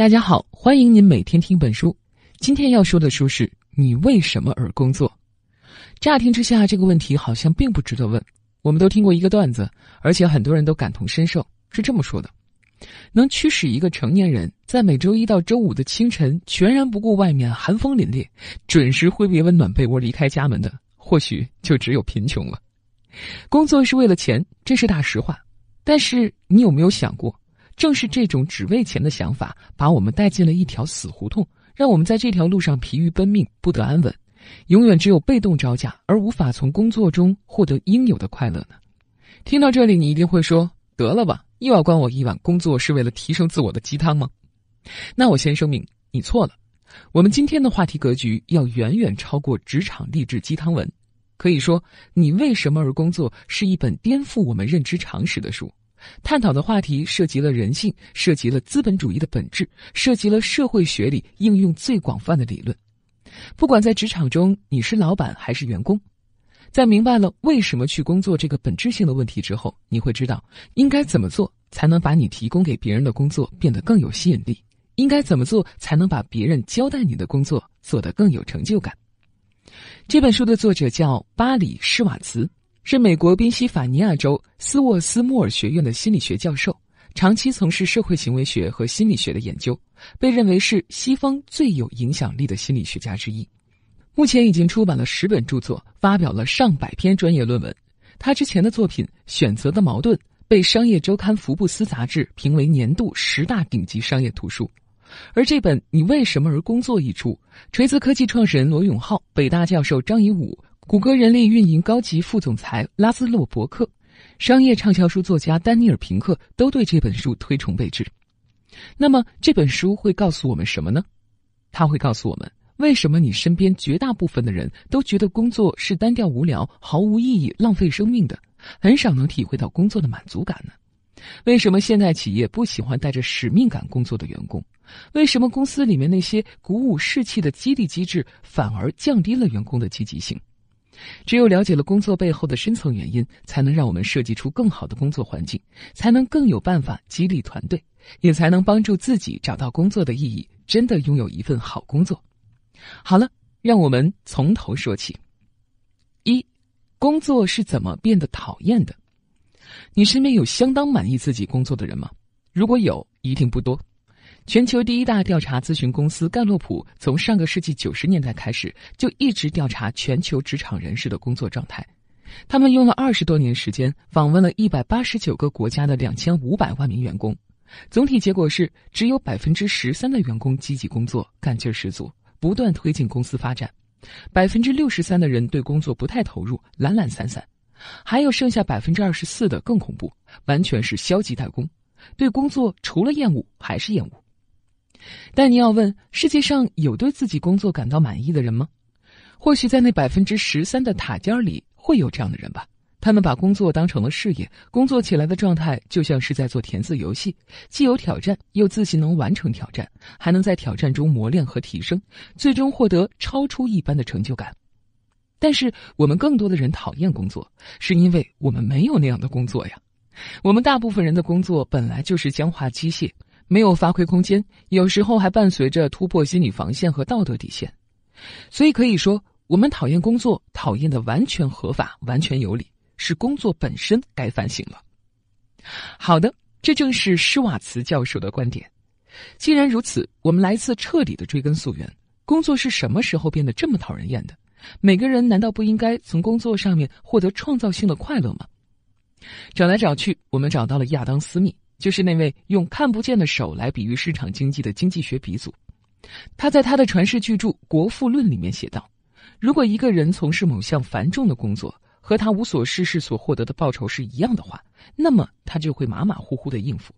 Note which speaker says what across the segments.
Speaker 1: 大家好，欢迎您每天听本书。今天要说的书是《你为什么而工作》。乍听之下，这个问题好像并不值得问。我们都听过一个段子，而且很多人都感同身受，是这么说的：能驱使一个成年人在每周一到周五的清晨，全然不顾外面寒风凛冽，准时挥别温暖被窝，离开家门的，或许就只有贫穷了。工作是为了钱，这是大实话。但是，你有没有想过？正是这种只为钱的想法，把我们带进了一条死胡同，让我们在这条路上疲于奔命，不得安稳，永远只有被动招架，而无法从工作中获得应有的快乐呢？听到这里，你一定会说：“得了吧，又要关我一晚。工作是为了提升自我的鸡汤吗？”那我先声明，你错了。我们今天的话题格局要远远超过职场励志鸡汤文，可以说，你为什么而工作是一本颠覆我们认知常识的书。探讨的话题涉及了人性，涉及了资本主义的本质，涉及了社会学里应用最广泛的理论。不管在职场中你是老板还是员工，在明白了为什么去工作这个本质性的问题之后，你会知道应该怎么做才能把你提供给别人的工作变得更有吸引力；应该怎么做才能把别人交代你的工作做得更有成就感。这本书的作者叫巴里·施瓦茨。是美国宾夕法尼亚州斯沃斯莫尔学院的心理学教授，长期从事社会行为学和心理学的研究，被认为是西方最有影响力的心理学家之一。目前已经出版了十本著作，发表了上百篇专业论文。他之前的作品《选择的矛盾》被《商业周刊》《福布斯》杂志评为年度十大顶级商业图书。而这本《你为什么而工作》一出，锤子科技创始人罗永浩、北大教授张一武。谷歌人力运营高级副总裁拉斯洛伯克、商业畅销书作家丹尼尔平克都对这本书推崇备至。那么这本书会告诉我们什么呢？他会告诉我们，为什么你身边绝大部分的人都觉得工作是单调无聊、毫无意义、浪费生命的，很少能体会到工作的满足感呢？为什么现代企业不喜欢带着使命感工作的员工？为什么公司里面那些鼓舞士气的激励机制反而降低了员工的积极性？只有了解了工作背后的深层原因，才能让我们设计出更好的工作环境，才能更有办法激励团队，也才能帮助自己找到工作的意义，真的拥有一份好工作。好了，让我们从头说起。一，工作是怎么变得讨厌的？你身边有相当满意自己工作的人吗？如果有，一定不多。全球第一大调查咨询公司盖洛普，从上个世纪九十年代开始就一直调查全球职场人士的工作状态。他们用了二十多年时间，访问了一百八十九个国家的两千五百万名员工。总体结果是，只有百分之十三的员工积极工作，干劲十足，不断推进公司发展；百分之六十三的人对工作不太投入，懒懒散散；还有剩下百分之二十四的更恐怖，完全是消极怠工，对工作除了厌恶还是厌恶。但你要问，世界上有对自己工作感到满意的人吗？或许在那百分之十三的塔尖里会有这样的人吧。他们把工作当成了事业，工作起来的状态就像是在做填字游戏，既有挑战，又自信能完成挑战，还能在挑战中磨练和提升，最终获得超出一般的成就感。但是我们更多的人讨厌工作，是因为我们没有那样的工作呀。我们大部分人的工作本来就是僵化机械。没有发挥空间，有时候还伴随着突破心理防线和道德底线，所以可以说，我们讨厌工作，讨厌的完全合法，完全有理，是工作本身该反省了。好的，这正是施瓦茨教授的观点。既然如此，我们来次彻底的追根溯源：工作是什么时候变得这么讨人厌的？每个人难道不应该从工作上面获得创造性的快乐吗？找来找去，我们找到了亚当·斯密。就是那位用看不见的手来比喻市场经济的经济学鼻祖，他在他的传世巨著《国富论》里面写道：“如果一个人从事某项繁重的工作和他无所事事所获得的报酬是一样的话，那么他就会马马虎虎的应付，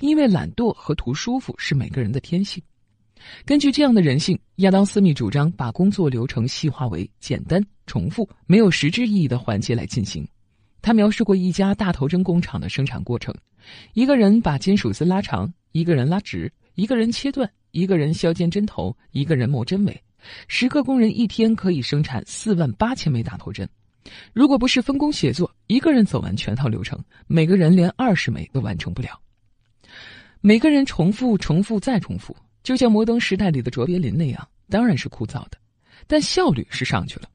Speaker 1: 因为懒惰和图舒服是每个人的天性。根据这样的人性，亚当·斯密主张把工作流程细化为简单、重复、没有实质意义的环节来进行。”他描述过一家大头针工厂的生产过程：一个人把金属丝拉长，一个人拉直，一个人切断，一个人削尖针头，一个人磨针尾。十个工人一天可以生产四万八千枚大头针。如果不是分工协作，一个人走完全套流程，每个人连二十枚都完成不了。每个人重复、重复再重复，就像《摩登时代》里的卓别林那样，当然是枯燥的，但效率是上去了。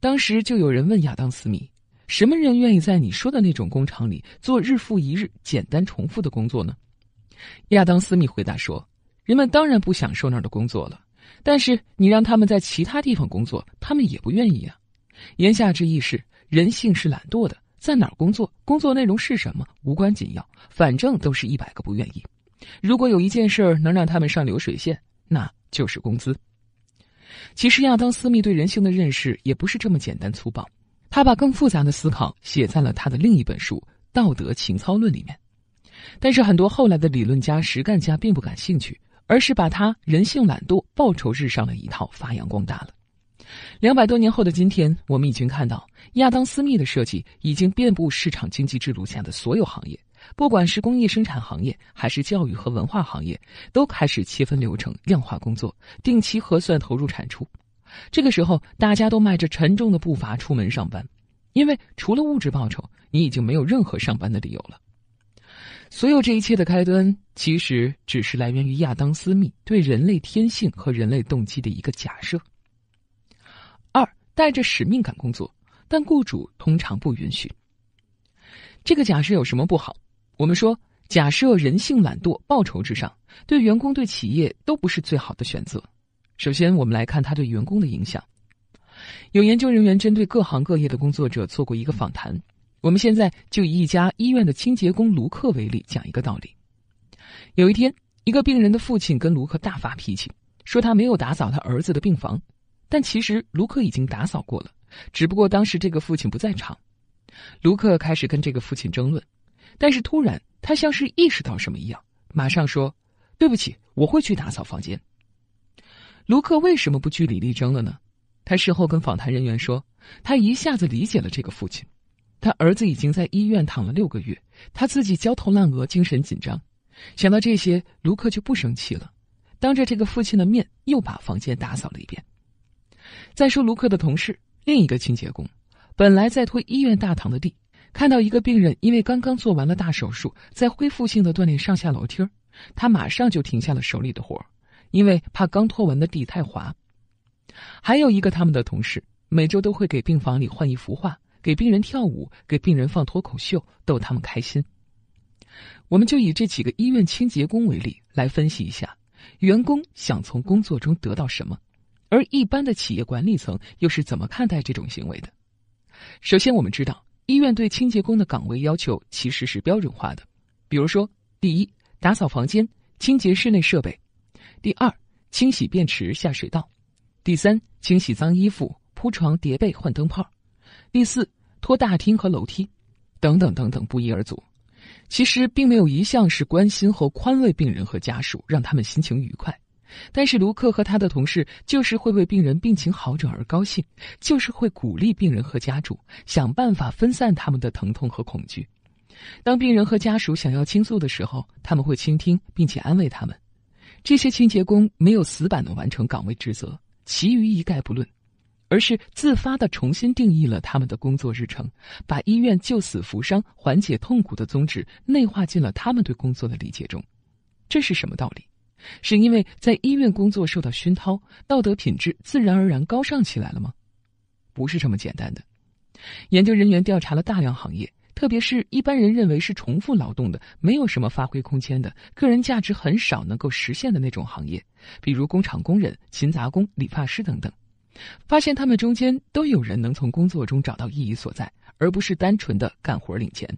Speaker 1: 当时就有人问亚当斯密。什么人愿意在你说的那种工厂里做日复一日简单重复的工作呢？亚当斯密回答说：“人们当然不享受那儿的工作了，但是你让他们在其他地方工作，他们也不愿意啊。”言下之意是，人性是懒惰的，在哪儿工作，工作内容是什么无关紧要，反正都是一百个不愿意。如果有一件事能让他们上流水线，那就是工资。其实，亚当斯密对人性的认识也不是这么简单粗暴。他把更复杂的思考写在了他的另一本书《道德情操论》里面，但是很多后来的理论家、实干家并不感兴趣，而是把他人性懒惰、报酬日上的一套发扬光大了。两百多年后的今天，我们已经看到亚当·斯密的设计已经遍布市场经济制度下的所有行业，不管是工业生产行业还是教育和文化行业，都开始切分流程、量化工作、定期核算投入产出。这个时候，大家都迈着沉重的步伐出门上班，因为除了物质报酬，你已经没有任何上班的理由了。所有这一切的开端，其实只是来源于亚当·斯密对人类天性和人类动机的一个假设。二，带着使命感工作，但雇主通常不允许。这个假设有什么不好？我们说，假设人性懒惰，报酬至上，对员工、对企业都不是最好的选择。首先，我们来看他对员工的影响。有研究人员针对各行各业的工作者做过一个访谈。我们现在就以一家医院的清洁工卢克为例讲一个道理。有一天，一个病人的父亲跟卢克大发脾气，说他没有打扫他儿子的病房，但其实卢克已经打扫过了，只不过当时这个父亲不在场。卢克开始跟这个父亲争论，但是突然他像是意识到什么一样，马上说：“对不起，我会去打扫房间。”卢克为什么不据理力争了呢？他事后跟访谈人员说，他一下子理解了这个父亲。他儿子已经在医院躺了六个月，他自己焦头烂额，精神紧张。想到这些，卢克就不生气了。当着这个父亲的面，又把房间打扫了一遍。再说，卢克的同事另一个清洁工，本来在拖医院大堂的地，看到一个病人因为刚刚做完了大手术，在恢复性的锻炼上下楼梯，他马上就停下了手里的活儿。因为怕刚拖完的地太滑，还有一个他们的同事每周都会给病房里换一幅画，给病人跳舞，给病人放脱口秀，逗他们开心。我们就以这几个医院清洁工为例，来分析一下员工想从工作中得到什么，而一般的企业管理层又是怎么看待这种行为的。首先，我们知道医院对清洁工的岗位要求其实是标准化的，比如说，第一，打扫房间，清洁室内设备。第二，清洗便池下水道；第三，清洗脏衣服、铺床、叠被、换灯泡；第四，拖大厅和楼梯，等等等等，不一而足。其实，并没有一项是关心和宽慰病人和家属，让他们心情愉快。但是，卢克和他的同事就是会为病人病情好转而高兴，就是会鼓励病人和家属，想办法分散他们的疼痛和恐惧。当病人和家属想要倾诉的时候，他们会倾听，并且安慰他们。这些清洁工没有死板的完成岗位职责，其余一概不论，而是自发的重新定义了他们的工作日程，把医院救死扶伤、缓解痛苦的宗旨内化进了他们对工作的理解中。这是什么道理？是因为在医院工作受到熏陶，道德品质自然而然高尚起来了吗？不是这么简单的。研究人员调查了大量行业。特别是一般人认为是重复劳动的、没有什么发挥空间的、个人价值很少能够实现的那种行业，比如工厂工人、勤杂工、理发师等等，发现他们中间都有人能从工作中找到意义所在，而不是单纯的干活领钱。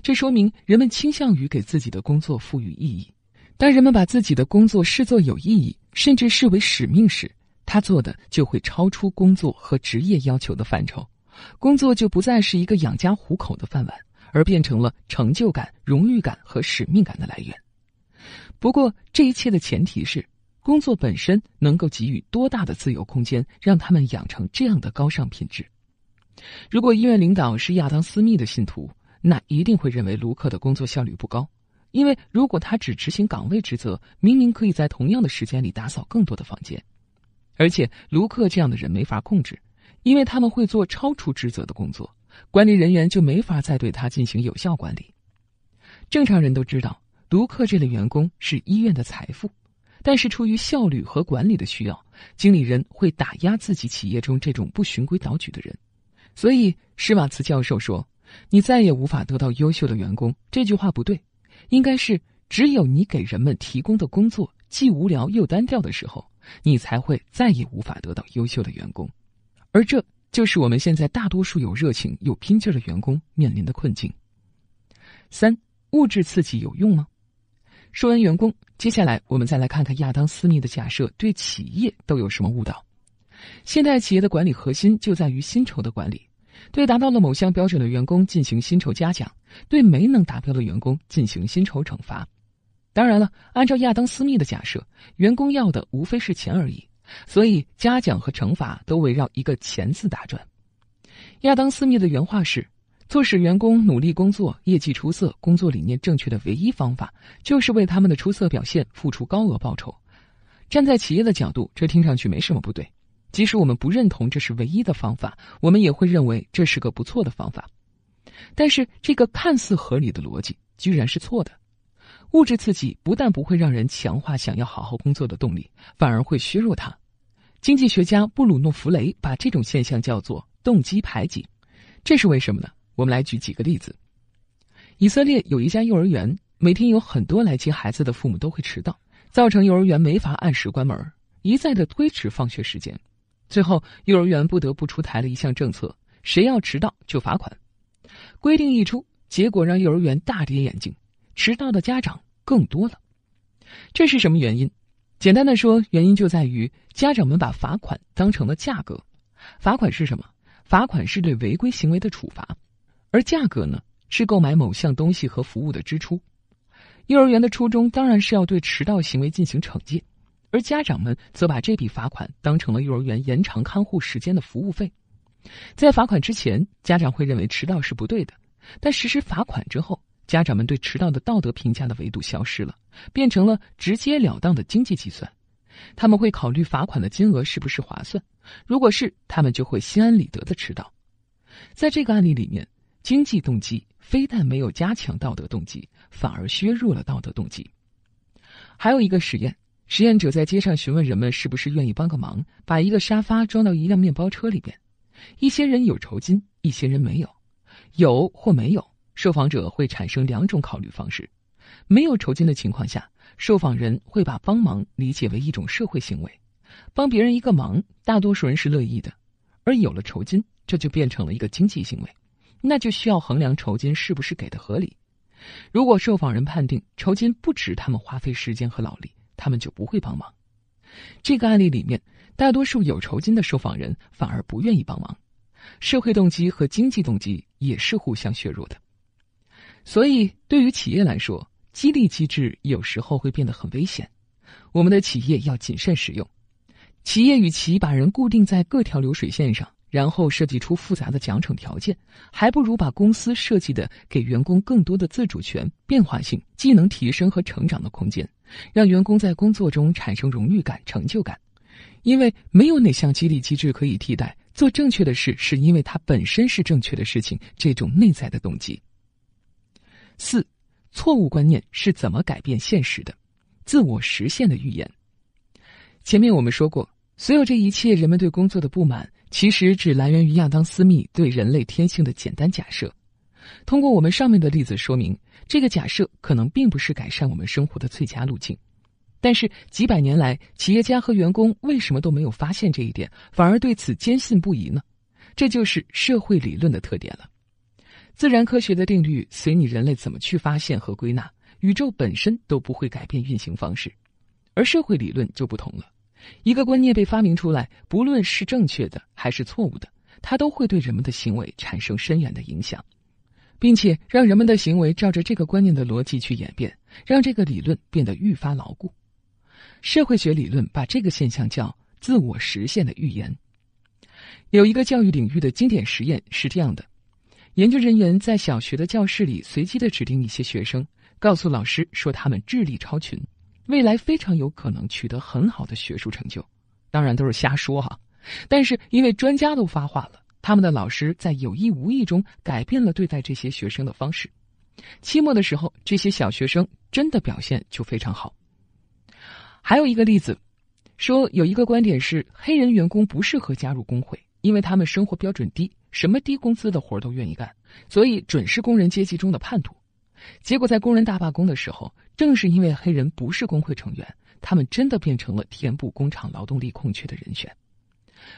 Speaker 1: 这说明人们倾向于给自己的工作赋予意义。当人们把自己的工作视作有意义，甚至视为使命时，他做的就会超出工作和职业要求的范畴。工作就不再是一个养家糊口的饭碗，而变成了成就感、荣誉感和使命感的来源。不过，这一切的前提是，工作本身能够给予多大的自由空间，让他们养成这样的高尚品质。如果医院领导是亚当斯密的信徒，那一定会认为卢克的工作效率不高，因为如果他只执行岗位职责，明明可以在同样的时间里打扫更多的房间，而且卢克这样的人没法控制。因为他们会做超出职责的工作，管理人员就没法再对他进行有效管理。正常人都知道，独客这类员工是医院的财富，但是出于效率和管理的需要，经理人会打压自己企业中这种不循规蹈矩的人。所以，施瓦茨教授说：“你再也无法得到优秀的员工。”这句话不对，应该是只有你给人们提供的工作既无聊又单调的时候，你才会再也无法得到优秀的员工。而这就是我们现在大多数有热情、有拼劲的员工面临的困境。三、物质刺激有用吗？说完员工，接下来我们再来看看亚当斯密的假设对企业都有什么误导。现代企业的管理核心就在于薪酬的管理，对达到了某项标准的员工进行薪酬嘉奖，对没能达标的员工进行薪酬惩罚。当然了，按照亚当斯密的假设，员工要的无非是钱而已。所以，嘉奖和惩罚都围绕一个“钱”字打转。亚当斯密的原话是：“促使员工努力工作、业绩出色、工作理念正确的唯一方法，就是为他们的出色表现付出高额报酬。”站在企业的角度，这听上去没什么不对。即使我们不认同这是唯一的方法，我们也会认为这是个不错的方法。但是，这个看似合理的逻辑，居然是错的。物质刺激不但不会让人强化想要好好工作的动力，反而会削弱它。经济学家布鲁诺·弗雷把这种现象叫做“动机排挤”。这是为什么呢？我们来举几个例子。以色列有一家幼儿园，每天有很多来接孩子的父母都会迟到，造成幼儿园没法按时关门，一再的推迟放学时间。最后，幼儿园不得不出台了一项政策：谁要迟到就罚款。规定一出，结果让幼儿园大跌眼镜。迟到的家长更多了，这是什么原因？简单的说，原因就在于家长们把罚款当成了价格。罚款是什么？罚款是对违规行为的处罚，而价格呢，是购买某项东西和服务的支出。幼儿园的初衷当然是要对迟到行为进行惩戒，而家长们则把这笔罚款当成了幼儿园延长看护时间的服务费。在罚款之前，家长会认为迟到是不对的，但实施罚款之后。家长们对迟到的道德评价的维度消失了，变成了直截了当的经济计算。他们会考虑罚款的金额是不是划算，如果是，他们就会心安理得的迟到。在这个案例里面，经济动机非但没有加强道德动机，反而削弱了道德动机。还有一个实验，实验者在街上询问人们是不是愿意帮个忙，把一个沙发装到一辆面包车里边。一些人有酬金，一些人没有，有或没有。受访者会产生两种考虑方式：没有酬金的情况下，受访人会把帮忙理解为一种社会行为，帮别人一个忙，大多数人是乐意的；而有了酬金，这就变成了一个经济行为，那就需要衡量酬金是不是给的合理。如果受访人判定酬金不值他们花费时间和劳力，他们就不会帮忙。这个案例里面，大多数有酬金的受访人反而不愿意帮忙，社会动机和经济动机也是互相削弱的。所以，对于企业来说，激励机制有时候会变得很危险。我们的企业要谨慎使用。企业与其把人固定在各条流水线上，然后设计出复杂的奖惩条件，还不如把公司设计的给员工更多的自主权、变化性、技能提升和成长的空间，让员工在工作中产生荣誉感、成就感。因为没有哪项激励机制可以替代做正确的事，是因为它本身是正确的事情，这种内在的动机。四，错误观念是怎么改变现实的？自我实现的预言。前面我们说过，所有这一切人们对工作的不满，其实只来源于亚当·斯密对人类天性的简单假设。通过我们上面的例子说明，这个假设可能并不是改善我们生活的最佳路径。但是几百年来，企业家和员工为什么都没有发现这一点，反而对此坚信不疑呢？这就是社会理论的特点了。自然科学的定律随你人类怎么去发现和归纳，宇宙本身都不会改变运行方式，而社会理论就不同了。一个观念被发明出来，不论是正确的还是错误的，它都会对人们的行为产生深远的影响，并且让人们的行为照着这个观念的逻辑去演变，让这个理论变得愈发牢固。社会学理论把这个现象叫“自我实现的预言”。有一个教育领域的经典实验是这样的。研究人员在小学的教室里随机的指定一些学生，告诉老师说他们智力超群，未来非常有可能取得很好的学术成就。当然都是瞎说哈，但是因为专家都发话了，他们的老师在有意无意中改变了对待这些学生的方式。期末的时候，这些小学生真的表现就非常好。还有一个例子，说有一个观点是黑人员工不适合加入工会，因为他们生活标准低。什么低工资的活都愿意干，所以准是工人阶级中的叛徒。结果在工人大罢工的时候，正是因为黑人不是工会成员，他们真的变成了填补工厂劳动力空缺的人选。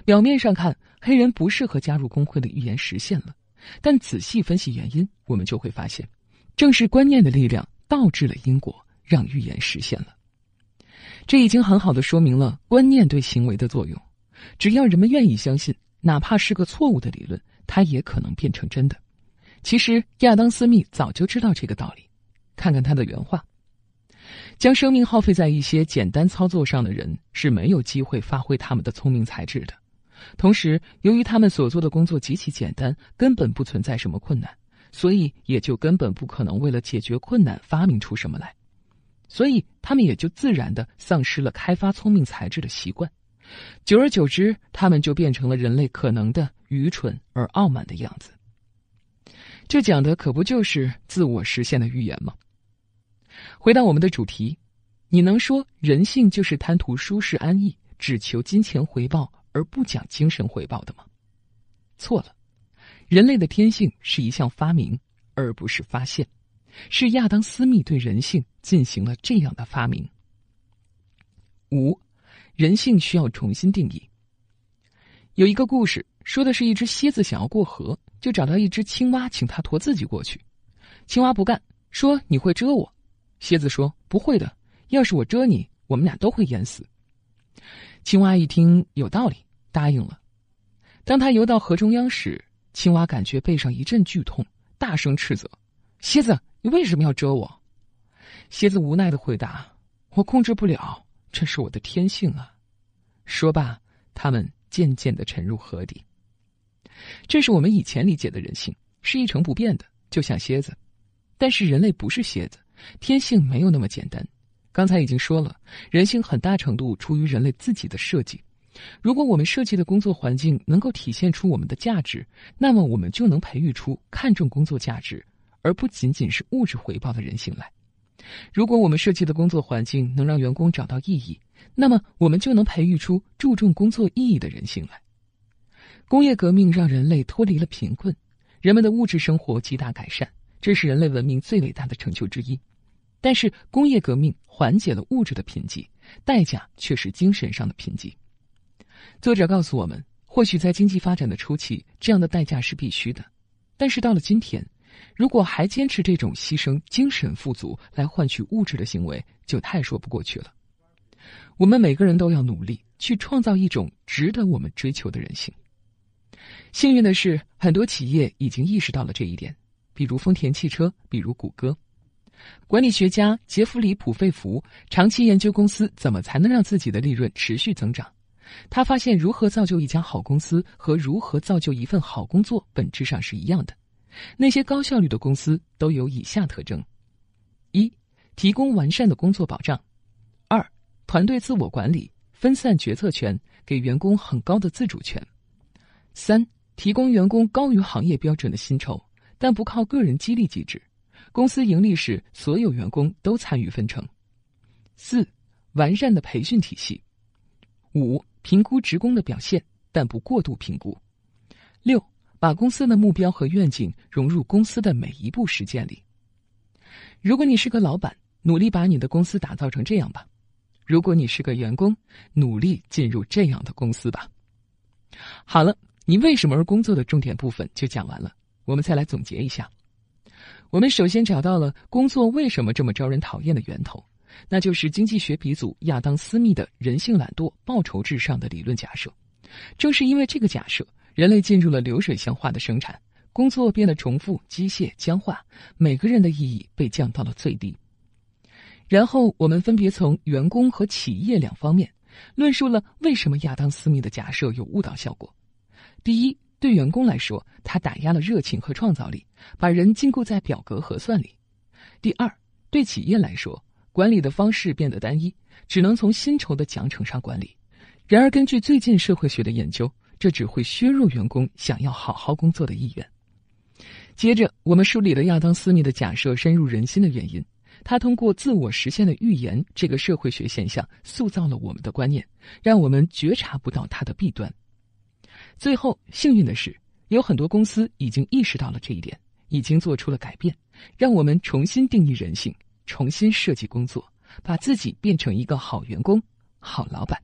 Speaker 1: 表面上看，黑人不适合加入工会的预言实现了，但仔细分析原因，我们就会发现，正是观念的力量倒置了因果，让预言实现了。这已经很好的说明了观念对行为的作用。只要人们愿意相信。哪怕是个错误的理论，它也可能变成真的。其实，亚当斯密早就知道这个道理。看看他的原话：将生命耗费在一些简单操作上的人是没有机会发挥他们的聪明才智的。同时，由于他们所做的工作极其简单，根本不存在什么困难，所以也就根本不可能为了解决困难发明出什么来。所以，他们也就自然的丧失了开发聪明才智的习惯。久而久之，他们就变成了人类可能的愚蠢而傲慢的样子。这讲的可不就是自我实现的预言吗？回到我们的主题，你能说人性就是贪图舒适安逸、只求金钱回报而不讲精神回报的吗？错了，人类的天性是一项发明，而不是发现。是亚当·斯密对人性进行了这样的发明。五。人性需要重新定义。有一个故事，说的是一只蝎子想要过河，就找到一只青蛙，请它驮自己过去。青蛙不干，说：“你会蛰我。”蝎子说：“不会的，要是我蛰你，我们俩都会淹死。”青蛙一听有道理，答应了。当他游到河中央时，青蛙感觉背上一阵剧痛，大声斥责：“蝎子，你为什么要蛰我？”蝎子无奈的回答：“我控制不了。”这是我的天性啊！说罢，他们渐渐的沉入河底。这是我们以前理解的人性，是一成不变的，就像蝎子。但是人类不是蝎子，天性没有那么简单。刚才已经说了，人性很大程度出于人类自己的设计。如果我们设计的工作环境能够体现出我们的价值，那么我们就能培育出看重工作价值，而不仅仅是物质回报的人性来。如果我们设计的工作环境能让员工找到意义，那么我们就能培育出注重工作意义的人性来。工业革命让人类脱离了贫困，人们的物质生活极大改善，这是人类文明最伟大的成就之一。但是，工业革命缓解了物质的贫瘠，代价却是精神上的贫瘠。作者告诉我们，或许在经济发展的初期，这样的代价是必须的，但是到了今天。如果还坚持这种牺牲精神富足来换取物质的行为，就太说不过去了。我们每个人都要努力去创造一种值得我们追求的人性。幸运的是，很多企业已经意识到了这一点，比如丰田汽车，比如谷歌。管理学家杰弗里·普费弗长期研究公司怎么才能让自己的利润持续增长。他发现，如何造就一家好公司和如何造就一份好工作本质上是一样的。那些高效率的公司都有以下特征：一、提供完善的工作保障；二、团队自我管理，分散决策权，给员工很高的自主权；三、提供员工高于行业标准的薪酬，但不靠个人激励机制；公司盈利时，所有员工都参与分成；四、完善的培训体系；五、评估职工的表现，但不过度评估；六。把公司的目标和愿景融入公司的每一步实践里。如果你是个老板，努力把你的公司打造成这样吧；如果你是个员工，努力进入这样的公司吧。好了，你为什么而工作的重点部分就讲完了。我们再来总结一下：我们首先找到了工作为什么这么招人讨厌的源头，那就是经济学鼻祖亚当·斯密的人性懒惰、报酬至上的理论假设。正是因为这个假设。人类进入了流水线化的生产，工作变得重复、机械、僵化，每个人的意义被降到了最低。然后，我们分别从员工和企业两方面，论述了为什么亚当·斯密的假设有误导效果。第一，对员工来说，他打压了热情和创造力，把人禁锢在表格核算里；第二，对企业来说，管理的方式变得单一，只能从薪酬的奖惩上管理。然而，根据最近社会学的研究。这只会削弱员工想要好好工作的意愿。接着，我们梳理了亚当·斯密的假设深入人心的原因。他通过自我实现的预言这个社会学现象，塑造了我们的观念，让我们觉察不到它的弊端。最后，幸运的是，有很多公司已经意识到了这一点，已经做出了改变，让我们重新定义人性，重新设计工作，把自己变成一个好员工、好老板。